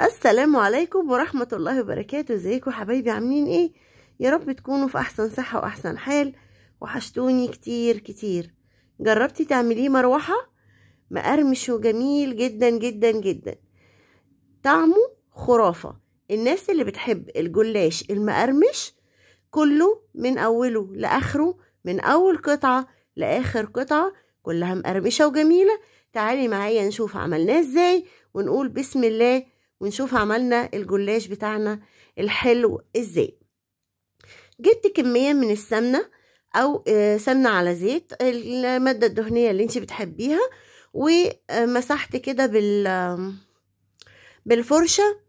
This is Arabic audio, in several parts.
السلام عليكم ورحمة الله وبركاته ازيكم حبايبي عاملين ايه يا رب تكونوا في احسن صحة واحسن حال وحشتوني كتير كتير جربتي تعمليه مروحة مقرمش وجميل جدا جدا جدا طعمه خرافة الناس اللي بتحب الجلاش المقرمش كله من اوله لاخره من اول قطعة لاخر قطعة كلها مقرمشة وجميلة تعالي معايا نشوف عملناه ازاي ونقول بسم الله ونشوف عملنا الجلاش بتاعنا الحلو ازاي جبت كمية من السمنة او آه، سمنة على زيت المادة الدهنية اللي انت بتحبيها ومسحت كده بال بالفرشة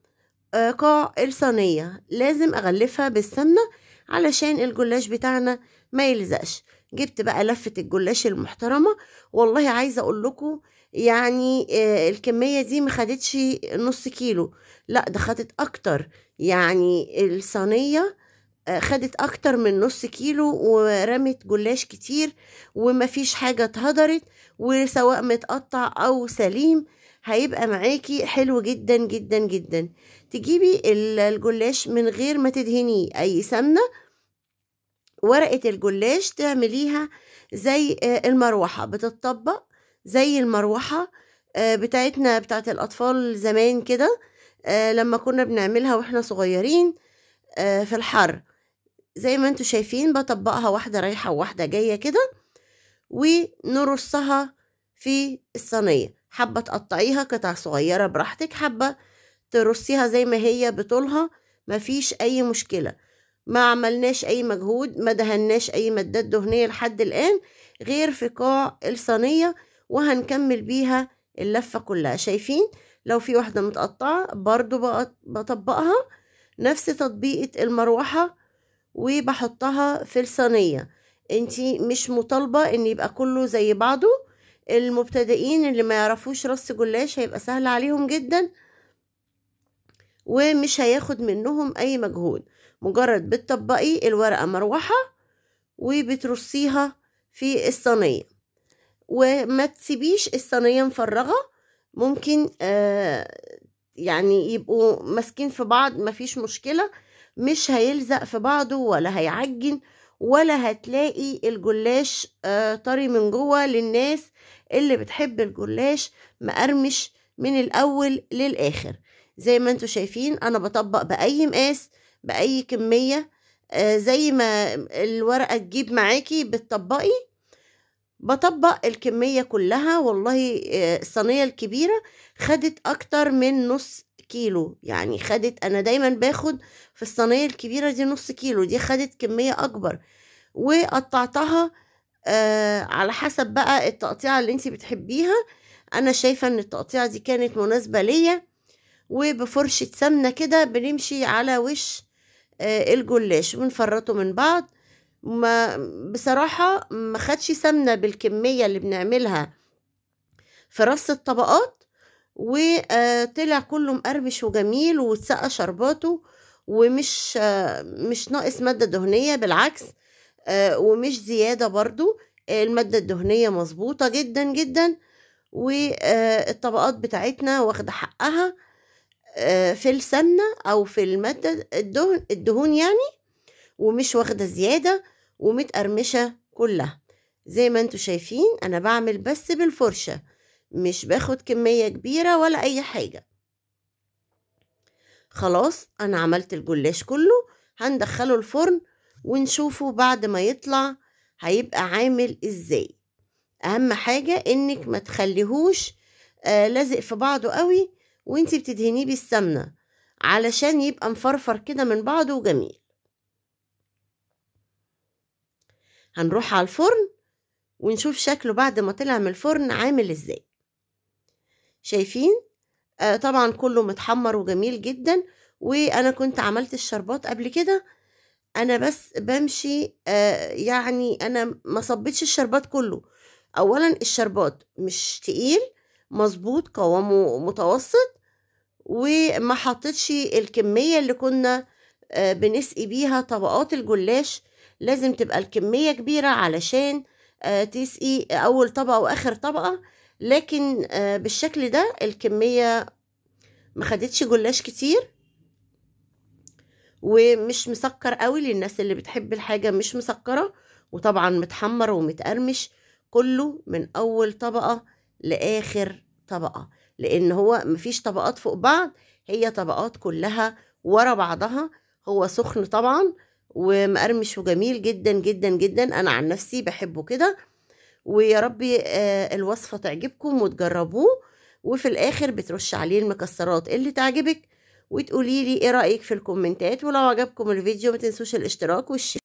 آه، قاع الصينية لازم اغلفها بالسمنة علشان الجلاش بتاعنا ما يلزقش جبت بقى لفة الجلاش المحترمة والله عايزة اقول لكم يعني آه، الكمية دي ما خدتش نص كيلو لا ده خدت اكتر يعني الصينية آه، خدت اكتر من نص كيلو ورمت جلاش كتير ومفيش حاجة اتهدرت وسواء متقطع او سليم هيبقى معاكي حلو جدا جدا جدا تجيبي الجلاش من غير ما تدهني اي سمنه ورقة الجلاش تعمليها زي آه، المروحة بتطبق زي المروحة آه، بتاعتنا بتاعت الأطفال زمان كده آه، لما كنا بنعملها واحنا صغيرين آه، في الحر زي ما انتوا شايفين بطبقها واحدة رايحة وواحدة جاية كده ونرصها في الصينية حابة تقطعيها قطع صغيرة براحتك حابة ترصيها زي ما هي بطولها مفيش أي مشكلة ما عملناش أي مجهود ما دهناش أي مادات دهنية لحد الآن غير في قاع الصينية وهنكمل بيها اللفة كلها شايفين لو في واحدة متقطعة برضو بطبقها نفس تطبيقة المروحة وبحطها في الصينية انتي مش مطالبة ان يبقى كله زي بعضه المبتدئين اللي ما يعرفوش رص جلاش هيبقى سهل عليهم جدا ومش هياخد منهم اي مجهود مجرد بتطبقي الورقة مروحة وبترصيها في الصينية وما تسيبيش الصينيه مفرغه ممكن آه، يعني يبقوا ماسكين في بعض مفيش مشكله مش هيلزق في بعضه ولا هيعجن ولا هتلاقي الجلاش آه، طري من جوه للناس اللي بتحب الجلاش مقرمش من الاول للاخر زي ما انتوا شايفين انا بطبق باي مقاس باي كميه آه، زي ما الورقه تجيب معاكي بتطبقي بطبق الكمية كلها والله آه، الصينية الكبيرة خدت أكتر من نص كيلو يعني خدت أنا دايما باخد في الصينية الكبيرة دي نص كيلو دي خدت كمية أكبر وقطعتها آه، على حسب بقى التقطيعة اللي انت بتحبيها أنا شايفة أن التقطيعة دي كانت مناسبة ليا وبفرشة سمنة كده بنمشي على وش آه، الجلاش بنفرطه من بعض ما بصراحة ما خدش سمنة بالكمية اللي بنعملها في رص الطبقات وطلع كله مقرمش وجميل واتسقى شرباته ومش مش ناقص مادة دهنية بالعكس آه، ومش زيادة برضو المادة الدهنية مظبوطة جدا جدا والطبقات بتاعتنا واخدة حقها آه، في السمنة أو في المادة الدهن, الدهون يعني ومش واخدة زيادة ومتقرمشة كلها زي ما انتوا شايفين انا بعمل بس بالفرشة مش باخد كمية كبيرة ولا اي حاجة خلاص انا عملت الجلاش كله هندخله الفرن ونشوفه بعد ما يطلع هيبقى عامل ازاي اهم حاجة انك ما تخليهوش آه لازق في بعضه قوي وانتي بتدهنيه بالسمنة علشان يبقى مفرفر كده من بعضه وجميل هنروح على الفرن ونشوف شكله بعد ما طلع من الفرن عامل ازاي شايفين آه طبعا كله متحمر وجميل جدا وانا كنت عملت الشربات قبل كده انا بس بمشي آه يعني انا ما صبتش الشربات كله اولا الشربات مش تقيل مظبوط قوامه متوسط وما حطيتش الكميه اللي كنا آه بنسقي بيها طبقات الجلاش لازم تبقى الكمية كبيرة علشان آه، تسقي أول طبقة وآخر طبقة لكن آه، بالشكل ده الكمية ما خدتش جلاش كتير ومش مسكر قوي للناس اللي بتحب الحاجة مش مسكرة وطبعا متحمر ومتقرمش كله من أول طبقة لآخر طبقة لأن هو مفيش طبقات فوق بعض هي طبقات كلها ورا بعضها هو سخن طبعا ومقرمش وجميل جدا جدا جدا انا عن نفسي بحبه كده ويا ربي آه، الوصفه تعجبكم وتجربوه وفي الاخر بترش عليه المكسرات اللي تعجبك وتقولي لي ايه رايك في الكومنتات ولو عجبكم الفيديو ما تنسوش الاشتراك والشير